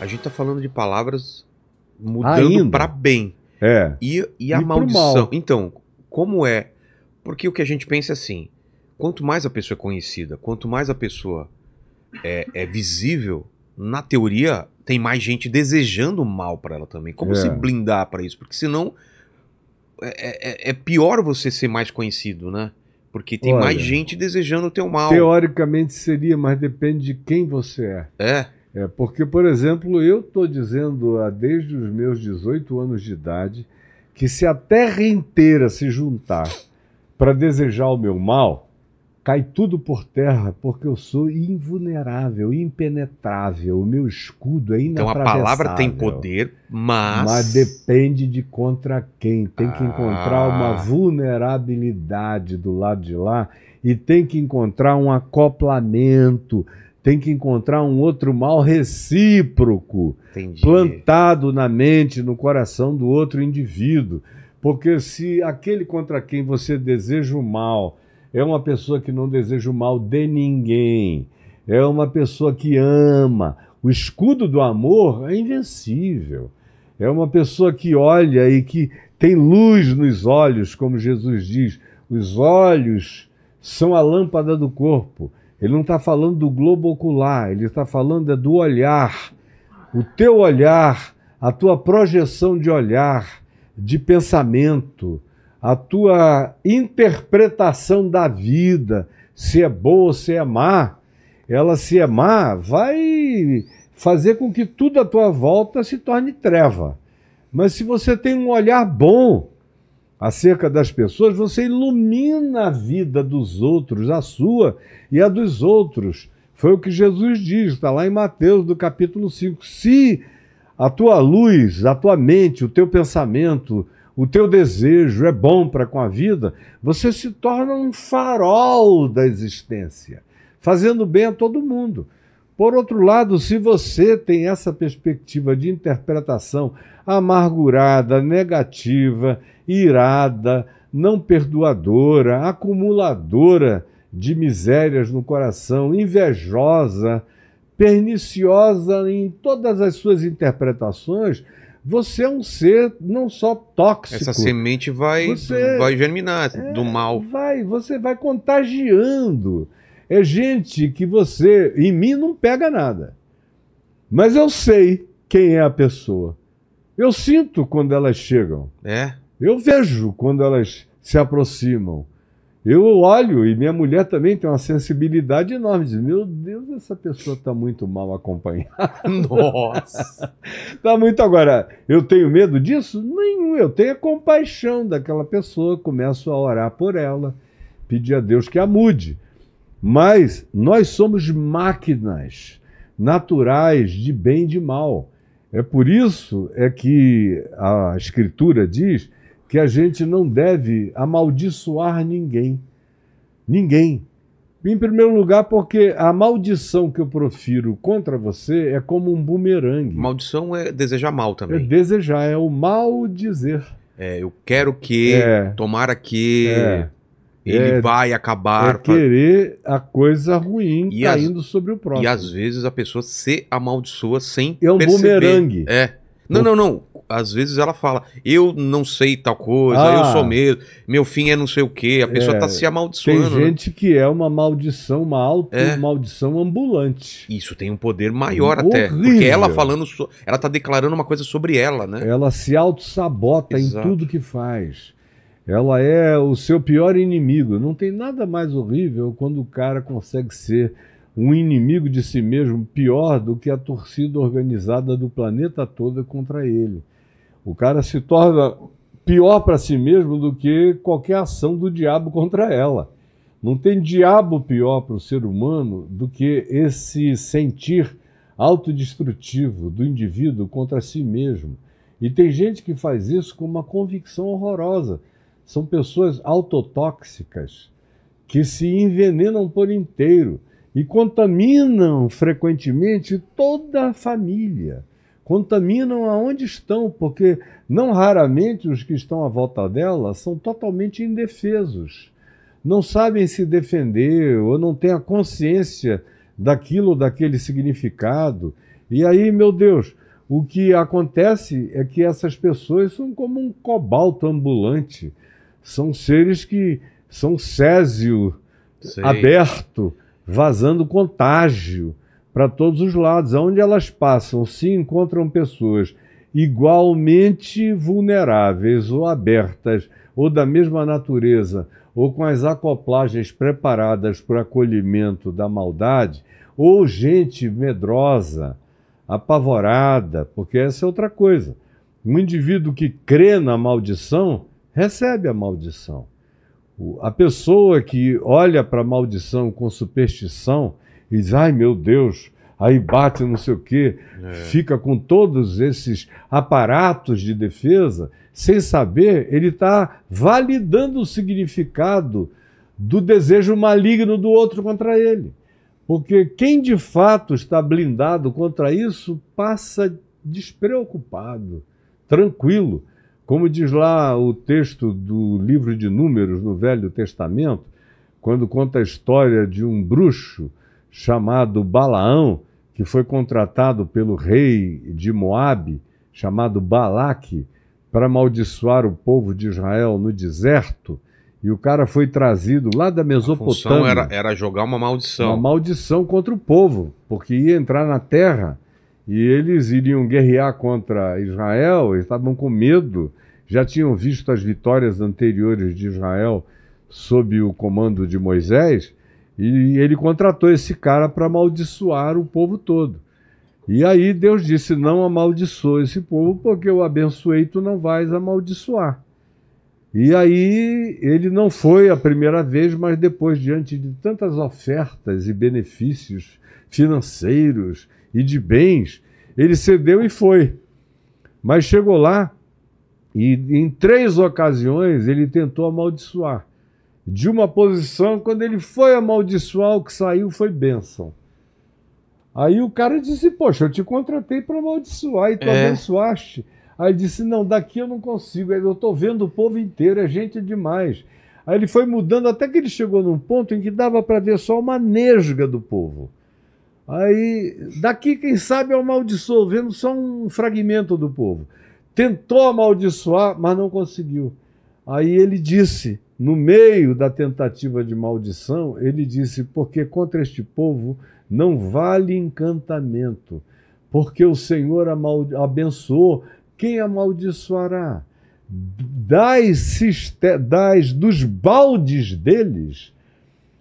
A gente tá falando de palavras mudando para bem. É. E, e a e maldição. Então, como é? Porque o que a gente pensa é assim: quanto mais a pessoa é conhecida, quanto mais a pessoa é, é visível, na teoria tem mais gente desejando mal para ela também. Como é. se blindar para isso? Porque senão é é, é, é, pior você ser mais conhecido, né? Porque tem Olha, mais gente desejando o teu mal. Teoricamente seria, mas depende de quem você é. É. É porque, por exemplo, eu estou dizendo há desde os meus 18 anos de idade que se a terra inteira se juntar para desejar o meu mal, cai tudo por terra, porque eu sou invulnerável, impenetrável, o meu escudo é inatravesável. Então a palavra tem poder, mas... Mas depende de contra quem. Tem que ah. encontrar ah. uma vulnerabilidade do lado de lá e tem que encontrar um acoplamento, tem que encontrar um outro mal recíproco, Entendi. plantado na mente, no coração do outro indivíduo. Porque se aquele contra quem você deseja o mal é uma pessoa que não deseja o mal de ninguém, é uma pessoa que ama, o escudo do amor é invencível. É uma pessoa que olha e que tem luz nos olhos, como Jesus diz. Os olhos são a lâmpada do corpo. Ele não está falando do globo ocular, ele está falando é do olhar. O teu olhar, a tua projeção de olhar, de pensamento, a tua interpretação da vida, se é boa ou se é má, ela se é má, vai fazer com que tudo à tua volta se torne treva. Mas se você tem um olhar bom, acerca das pessoas, você ilumina a vida dos outros, a sua e a dos outros. Foi o que Jesus diz, está lá em Mateus, do capítulo 5. Se a tua luz, a tua mente, o teu pensamento, o teu desejo é bom para com a vida, você se torna um farol da existência, fazendo bem a todo mundo. Por outro lado, se você tem essa perspectiva de interpretação amargurada, negativa, irada, não perdoadora, acumuladora de misérias no coração, invejosa, perniciosa em todas as suas interpretações, você é um ser não só tóxico. Essa semente vai, você, vai germinar é, do mal. Vai, você vai contagiando. É gente que você, em mim, não pega nada. Mas eu sei quem é a pessoa. Eu sinto quando elas chegam. É. Eu vejo quando elas se aproximam. Eu olho e minha mulher também tem uma sensibilidade enorme. Diz, meu Deus, essa pessoa está muito mal acompanhada. Nossa! Está muito agora. Eu tenho medo disso? Nenhum. Eu tenho a compaixão daquela pessoa. Começo a orar por ela, pedir a Deus que a mude. Mas nós somos máquinas naturais de bem e de mal. É por isso é que a Escritura diz que a gente não deve amaldiçoar ninguém. Ninguém. Em primeiro lugar, porque a maldição que eu profiro contra você é como um bumerangue. Maldição é desejar mal é também. É desejar, é o mal dizer. É, eu quero que, é, tomara que. É. Ele é, vai acabar. É querer a coisa ruim e caindo as, sobre o próximo. E às vezes a pessoa se amaldiçoa sem é um perceber. Bumerangue. É. Não, não, não. Às vezes ela fala, eu não sei tal coisa, ah, eu sou medo, meu fim é não sei o quê. A pessoa está é, se amaldiçoando. Tem né? gente né? que é uma maldição, uma auto-maldição é. ambulante. Isso tem um poder maior até. Porque ela falando, ela está declarando uma coisa sobre ela, né? Ela se auto-sabota em tudo que faz ela é o seu pior inimigo. Não tem nada mais horrível quando o cara consegue ser um inimigo de si mesmo pior do que a torcida organizada do planeta todo contra ele. O cara se torna pior para si mesmo do que qualquer ação do diabo contra ela. Não tem diabo pior para o ser humano do que esse sentir autodestrutivo do indivíduo contra si mesmo. E tem gente que faz isso com uma convicção horrorosa são pessoas autotóxicas que se envenenam por inteiro e contaminam frequentemente toda a família. Contaminam aonde estão, porque não raramente os que estão à volta dela são totalmente indefesos. Não sabem se defender ou não têm a consciência daquilo, daquele significado. E aí, meu Deus, o que acontece é que essas pessoas são como um cobalto ambulante são seres que são césio Sim. aberto, vazando contágio para todos os lados. Onde elas passam, se encontram pessoas igualmente vulneráveis ou abertas, ou da mesma natureza, ou com as acoplagens preparadas para o acolhimento da maldade, ou gente medrosa, apavorada, porque essa é outra coisa. Um indivíduo que crê na maldição recebe a maldição. A pessoa que olha para a maldição com superstição e diz: ai meu Deus, aí bate não sei o quê, é. fica com todos esses aparatos de defesa, sem saber, ele está validando o significado do desejo maligno do outro contra ele. Porque quem de fato está blindado contra isso passa despreocupado, tranquilo. Como diz lá o texto do livro de Números, no Velho Testamento, quando conta a história de um bruxo chamado Balaão, que foi contratado pelo rei de Moabe, chamado Balaque, para amaldiçoar o povo de Israel no deserto. E o cara foi trazido lá da Mesopotâmia. A era, era jogar uma maldição. Uma maldição contra o povo, porque ia entrar na terra e eles iriam guerrear contra Israel, estavam com medo já tinham visto as vitórias anteriores de Israel sob o comando de Moisés, e ele contratou esse cara para amaldiçoar o povo todo. E aí Deus disse: Não amaldiçoe esse povo, porque eu abençoei, tu não vais amaldiçoar. E aí ele não foi a primeira vez, mas depois, diante de tantas ofertas e benefícios financeiros e de bens, ele cedeu e foi. Mas chegou lá, e em três ocasiões ele tentou amaldiçoar. De uma posição, quando ele foi amaldiçoar, o que saiu foi bênção. Aí o cara disse: Poxa, eu te contratei para amaldiçoar e tu é. abençoaste. Aí ele disse: Não, daqui eu não consigo. eu estou vendo o povo inteiro, é gente demais. Aí ele foi mudando até que ele chegou num ponto em que dava para ver só uma nesga do povo. Aí daqui, quem sabe, eu amaldiçoo, vendo só um fragmento do povo tentou amaldiçoar, mas não conseguiu. Aí ele disse, no meio da tentativa de maldição, ele disse: Porque contra este povo não vale encantamento, porque o Senhor abençoou, quem amaldiçoará? Das, das dos baldes deles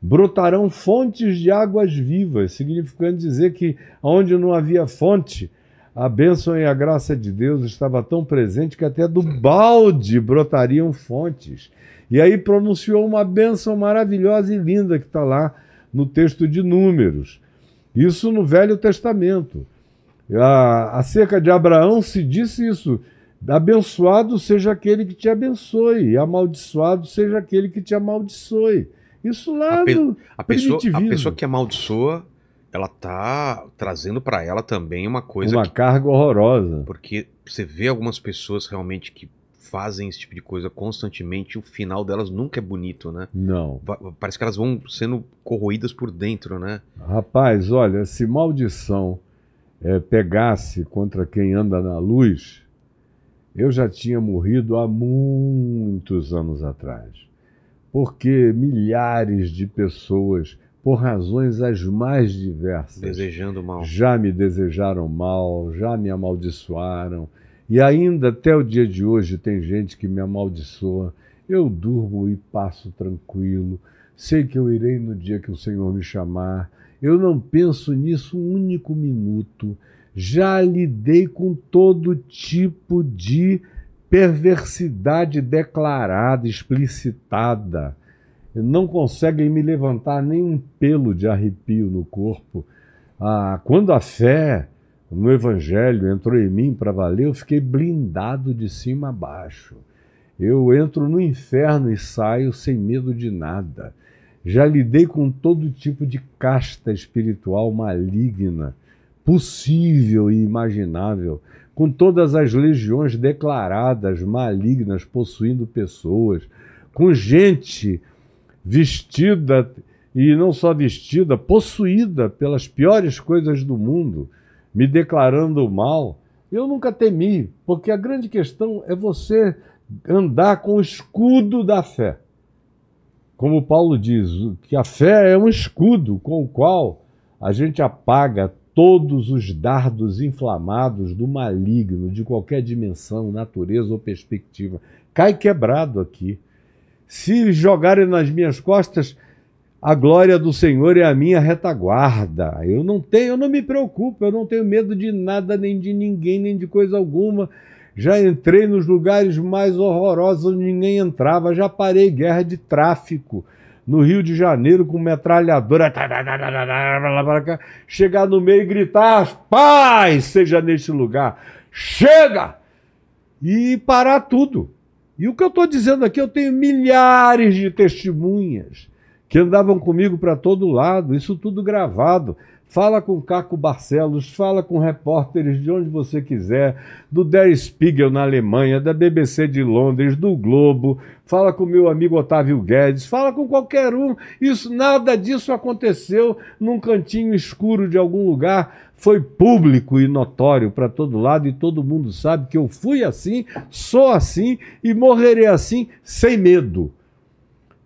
brotarão fontes de águas vivas, significando dizer que onde não havia fonte, a bênção e a graça de Deus estava tão presente que até do balde brotariam fontes. E aí pronunciou uma bênção maravilhosa e linda que está lá no texto de Números. Isso no Velho Testamento. A, acerca de Abraão se disse isso: abençoado seja aquele que te abençoe, amaldiçoado seja aquele que te amaldiçoe. Isso lá a, a, pessoa, a pessoa que amaldiçoa ela tá trazendo para ela também uma coisa. Uma que... carga horrorosa. Porque você vê algumas pessoas realmente que fazem esse tipo de coisa constantemente, o final delas nunca é bonito, né? Não. Parece que elas vão sendo corroídas por dentro, né? Rapaz, olha, se maldição é, pegasse contra quem anda na luz, eu já tinha morrido há muitos anos atrás. Porque milhares de pessoas por razões as mais diversas. Desejando mal. Já me desejaram mal, já me amaldiçoaram. E ainda até o dia de hoje tem gente que me amaldiçoa. Eu durmo e passo tranquilo. Sei que eu irei no dia que o Senhor me chamar. Eu não penso nisso um único minuto. Já lidei com todo tipo de perversidade declarada, explicitada não conseguem me levantar nem um pelo de arrepio no corpo. Ah, quando a fé no Evangelho entrou em mim para valer, eu fiquei blindado de cima a baixo. Eu entro no inferno e saio sem medo de nada. Já lidei com todo tipo de casta espiritual maligna, possível e imaginável, com todas as legiões declaradas malignas possuindo pessoas, com gente vestida e não só vestida, possuída pelas piores coisas do mundo, me declarando mal, eu nunca temi, porque a grande questão é você andar com o escudo da fé. Como Paulo diz, que a fé é um escudo com o qual a gente apaga todos os dardos inflamados do maligno, de qualquer dimensão, natureza ou perspectiva. Cai quebrado aqui. Se jogarem nas minhas costas, a glória do Senhor é a minha retaguarda. Eu não tenho, eu não me preocupo, eu não tenho medo de nada, nem de ninguém, nem de coisa alguma. Já entrei nos lugares mais horrorosos onde ninguém entrava, já parei guerra de tráfico no Rio de Janeiro com metralhadora, chegar no meio e gritar: paz seja neste lugar, chega! E parar tudo. E o que eu estou dizendo aqui, eu tenho milhares de testemunhas que andavam comigo para todo lado, isso tudo gravado. Fala com Caco Barcelos, fala com repórteres de onde você quiser, do Der Spiegel na Alemanha, da BBC de Londres, do Globo, fala com meu amigo Otávio Guedes, fala com qualquer um. Isso nada disso aconteceu num cantinho escuro de algum lugar, foi público e notório para todo lado e todo mundo sabe que eu fui assim, sou assim e morrerei assim sem medo.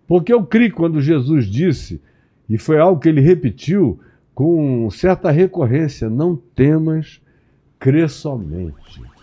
Porque eu criei quando Jesus disse, e foi algo que ele repetiu, com certa recorrência: não temas, crê somente.